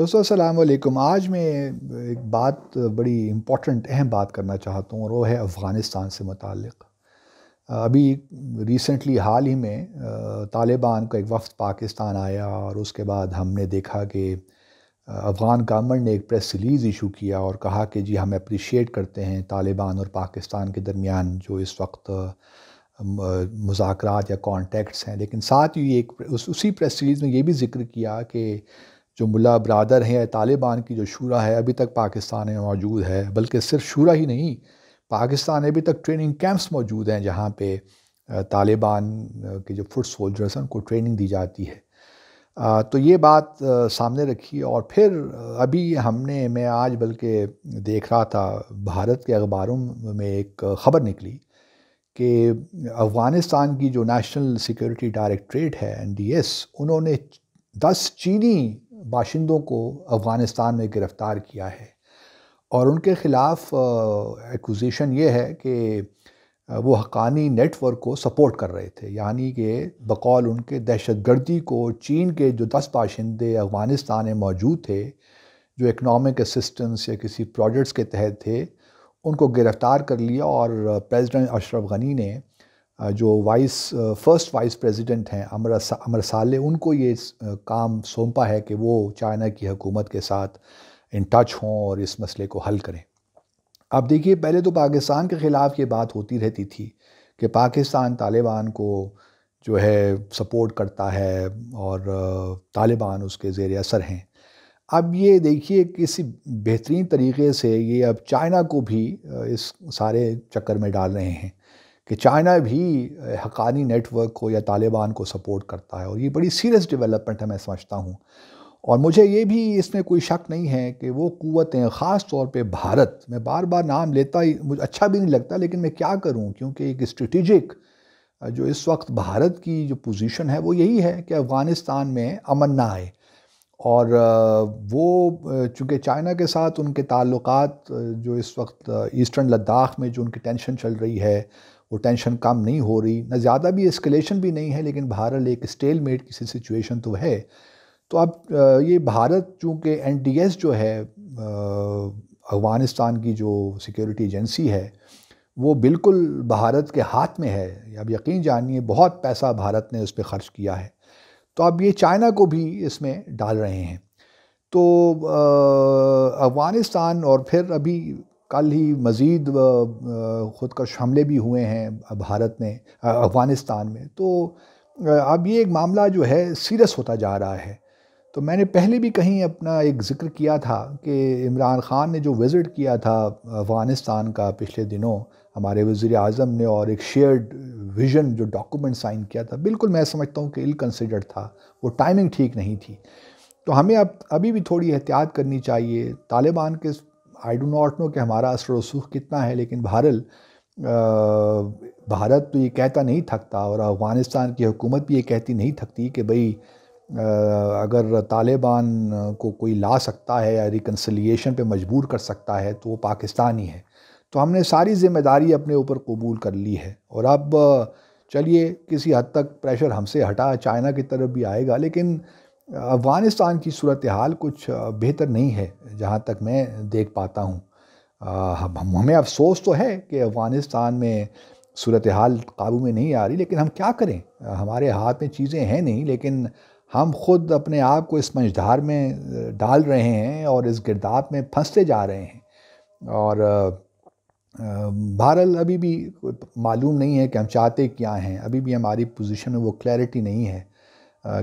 दोस्तों असलकुम आज मैं एक बात बड़ी इम्पोर्टेंट अहम बात करना चाहता हूँ और वो है अफ़गानिस्तान से मतलब अभी रिसेंटली हाल ही में तालिबान का एक वफ्त पाकिस्तान आया और उसके बाद हमने देखा कि अफ़गान गवर्नमेंट ने एक प्रेस रिलीज़ इशू किया और कहा कि जी हम अप्रिशिएट करते हैं तालिबान और पाकिस्तान के दरमियान जो इस वक्त मुजाक या कॉन्टेक्ट्स हैं लेकिन साथ ही एक उस उसी प्रेस रिलीज़ में ये भी जिक्र किया कि जो मुला बरदर हैं तालिबान की जो शूरा है अभी तक पाकिस्तान में मौजूद है बल्कि सिर्फ शूरा ही नहीं पाकिस्तान में अभी तक ट्रेनिंग कैंप्स मौजूद हैं जहाँ पे तालिबान के जो फुट सोल्जर्स हैं उनको ट्रेनिंग दी जाती है तो ये बात सामने रखी और फिर अभी हमने मैं आज बल्कि देख रहा था भारत के अखबारों में एक ख़बर निकली कि अफ़गानिस्तान की जो नेशनल सिक्योरिटी डायरेक्ट्रेट है एन डी एस उन्होंने दस चीनी बाशिंदों को अफ़गानिस्तान में गिरफ़्तार किया है और उनके ख़िलाफ़ एक्विजिशन ये है कि वो हकानी नेटवर्क को सपोर्ट कर रहे थे यानी कि बकौल उनके दहशत गर्दी को चीन के जो दस बाशिंदे अफ़गानिस्तान में मौजूद थे जो इकनॉमिक असिस्टेंस या किसी प्रोजेक्ट्स के तहत थे उनको गिरफ़्तार कर लिया और प्रेसिडेंट अशरफ गनी ने जो वाइस फर्स्ट वाइस प्रेसिडेंट हैं अमर अमरसाले अमर साले उनको ये काम सौंपा है कि वो चाइना की हुकूमत के साथ इन टच हों और इस मसले को हल करें अब देखिए पहले तो पाकिस्तान के ख़िलाफ़ ये बात होती रहती थी कि पाकिस्तान तालिबान को जो है सपोर्ट करता है और तालिबान उसके ज़ेर असर हैं अब ये देखिए किसी बेहतरीन तरीके से ये अब चाइना को भी इस सारे चक्कर में डाल रहे हैं कि चाइना भी हकानी नेटवर्क को या तालिबान को सपोर्ट करता है और ये बड़ी सीरियस डेवलपमेंट है मैं समझता हूँ और मुझे ये भी इसमें कोई शक नहीं है कि वो क़वतें ख़ास तौर पे भारत मैं बार बार नाम लेता ही मुझे अच्छा भी नहीं लगता लेकिन मैं क्या करूँ क्योंकि एक स्ट्रेटिजिक जो इस वक्त भारत की जो पोजीशन है वो यही है कि अफ़गानिस्तान में अमन ना आए और वो चूँकि चाइना के साथ उनके ताल्लुक जो इस वक्त ईस्टर्न लद्दाख में जो उनकी टेंशन चल रही है वो टेंशन कम नहीं हो रही ना ज़्यादा भी एस्केलेशन भी नहीं है लेकिन भारत एक स्टेल मेड की सिचुएशन तो है तो अब ये भारत चूँकि एन जो है अफ़गानिस्तान की जो सिक्योरिटी एजेंसी है वो बिल्कुल भारत के हाथ में है अब यकीन जानिए बहुत पैसा भारत ने उस पर ख़र्च किया है तो अब ये चाइना को भी इसमें डाल रहे हैं तो अफ़गानिस्तान और फिर अभी कल ही मज़ीद ख़ुदकश हमले भी हुए हैं भारत में अफ़गानिस्तान में तो अब ये एक मामला जो है सीरियस होता जा रहा है तो मैंने पहले भी कहीं अपना एक ज़िक्र किया था कि इमरान ख़ान ने जो विज़िट किया था अफ़गानिस्तान का पिछले दिनों हमारे वज़ी अजम ने और एक शेयर्ड विजन जो डॉक्यूमेंट साइन किया था बिल्कुल मैं समझता हूँ कि इल था वो टाइमिंग ठीक नहीं थी तो हमें अब अभी भी थोड़ी एहतियात करनी चाहिए तालिबान के आई डो नॉट नो कि हमारा असर रसूख कितना है लेकिन भारत भारत तो ये कहता नहीं थकता और अफ़गानिस्तान की हुकूमत भी ये कहती नहीं थकती कि भाई अगर तालिबान को कोई ला सकता है या रिकनसलिएशन पे मजबूर कर सकता है तो वो पाकिस्तान ही है तो हमने सारी जिम्मेदारी अपने ऊपर कबूल कर ली है और अब चलिए किसी हद तक प्रेशर हमसे हटा चाइना की तरफ भी आएगा लेकिन अफ़गानिस्तान की सूरत हाल कुछ बेहतर नहीं है जहाँ तक मैं देख पाता हूँ हमें अफसोस तो है कि अफ़गानिस्तान में सूरत हाल काबू में नहीं आ रही लेकिन हम क्या करें हमारे हाथ में चीज़ें हैं नहीं लेकिन हम खुद अपने आप को इस मंझधार में डाल रहे हैं और इस गिरदाब में फंसते जा रहे हैं और भारत अभी भी मालूम नहीं है कि हम चाहते क्या हैं अभी भी हमारी पोजीशन में वो क्लैरिटी नहीं है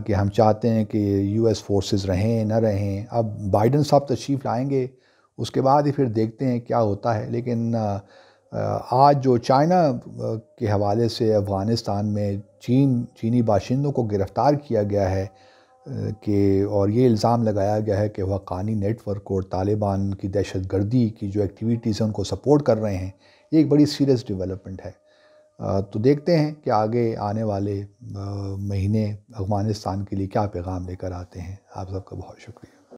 कि हम चाहते हैं कि यूएस फोर्सेस रहें ना रहें अब बाइडन साहब तशरीफ़ लाएंगे उसके बाद ही फिर देखते हैं क्या होता है लेकिन आज जो चाइना के हवाले से अफ़गानिस्तान में चीन चीनी बाशिंदों को गिरफ़्तार किया गया है कि और ये इल्ज़ाम लगाया गया है कि कानी नेटवर्क और तालिबान की दहशत गर्दी की जो एक्टिविटीज़ हैं उनको सपोर्ट कर रहे हैं ये एक बड़ी सीरियस डेवलपमेंट है तो देखते हैं कि आगे आने वाले महीने अफ़गानिस्तान के लिए क्या पैगाम लेकर आते हैं आप सबका बहुत शुक्रिया